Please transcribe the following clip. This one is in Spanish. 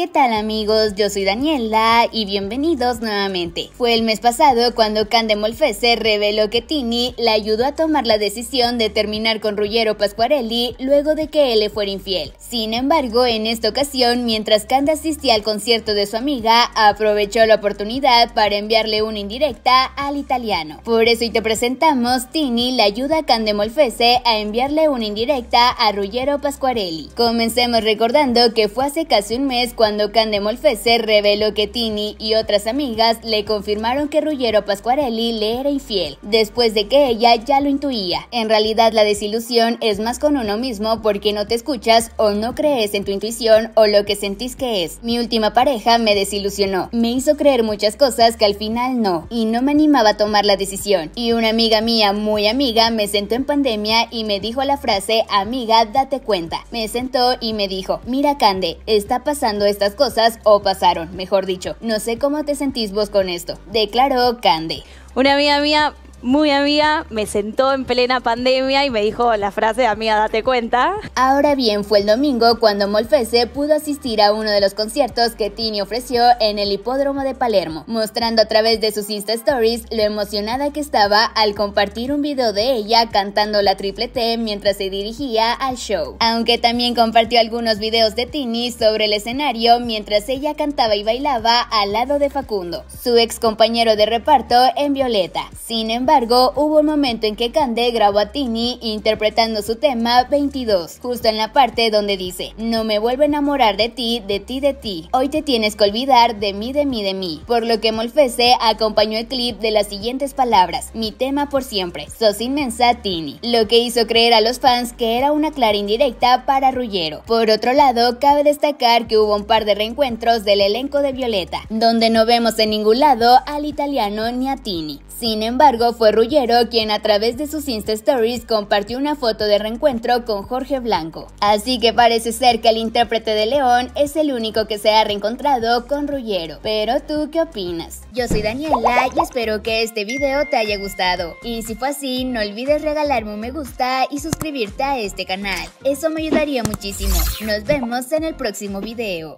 ¿qué tal amigos? Yo soy Daniela y bienvenidos nuevamente. Fue el mes pasado cuando Cande reveló que Tini la ayudó a tomar la decisión de terminar con Ruggero Pasquarelli luego de que él le fuera infiel. Sin embargo, en esta ocasión, mientras Cande asistía al concierto de su amiga, aprovechó la oportunidad para enviarle una indirecta al italiano. Por eso hoy te presentamos Tini la ayuda a Cande a enviarle una indirecta a Ruggero Pasquarelli. Comencemos recordando que fue hace casi un mes cuando cuando Molfese reveló que Tini y otras amigas le confirmaron que Ruggiero Pasquarelli le era infiel, después de que ella ya lo intuía. En realidad la desilusión es más con uno mismo porque no te escuchas o no crees en tu intuición o lo que sentís que es. Mi última pareja me desilusionó, me hizo creer muchas cosas que al final no, y no me animaba a tomar la decisión. Y una amiga mía, muy amiga, me sentó en pandemia y me dijo la frase, amiga, date cuenta. Me sentó y me dijo, mira Cande, está pasando esto estas cosas o pasaron, mejor dicho. No sé cómo te sentís vos con esto, declaró Cande. Una amiga mía muy amiga, me sentó en plena pandemia y me dijo la frase, amiga, date cuenta. Ahora bien, fue el domingo cuando Molfese pudo asistir a uno de los conciertos que Tini ofreció en el hipódromo de Palermo, mostrando a través de sus Insta Stories lo emocionada que estaba al compartir un video de ella cantando la triple T mientras se dirigía al show. Aunque también compartió algunos videos de Tini sobre el escenario mientras ella cantaba y bailaba al lado de Facundo, su ex compañero de reparto en Violeta. Sin embargo, hubo un momento en que Cande grabó a Tini interpretando su tema 22, justo en la parte donde dice, no me vuelvo a enamorar de ti, de ti, de ti, hoy te tienes que olvidar de mí, de mí, de mí. Por lo que Molfese acompañó el clip de las siguientes palabras, mi tema por siempre, sos inmensa Tini, lo que hizo creer a los fans que era una clara indirecta para Rullero. Por otro lado, cabe destacar que hubo un par de reencuentros del elenco de Violeta, donde no vemos en ningún lado al italiano ni a Tini. Sin embargo, fue Rullero quien a través de sus Insta Stories compartió una foto de reencuentro con Jorge Blanco. Así que parece ser que el intérprete de León es el único que se ha reencontrado con Rullero. Pero tú, ¿qué opinas? Yo soy Daniela y espero que este video te haya gustado. Y si fue así, no olvides regalarme un me gusta y suscribirte a este canal. Eso me ayudaría muchísimo. Nos vemos en el próximo video.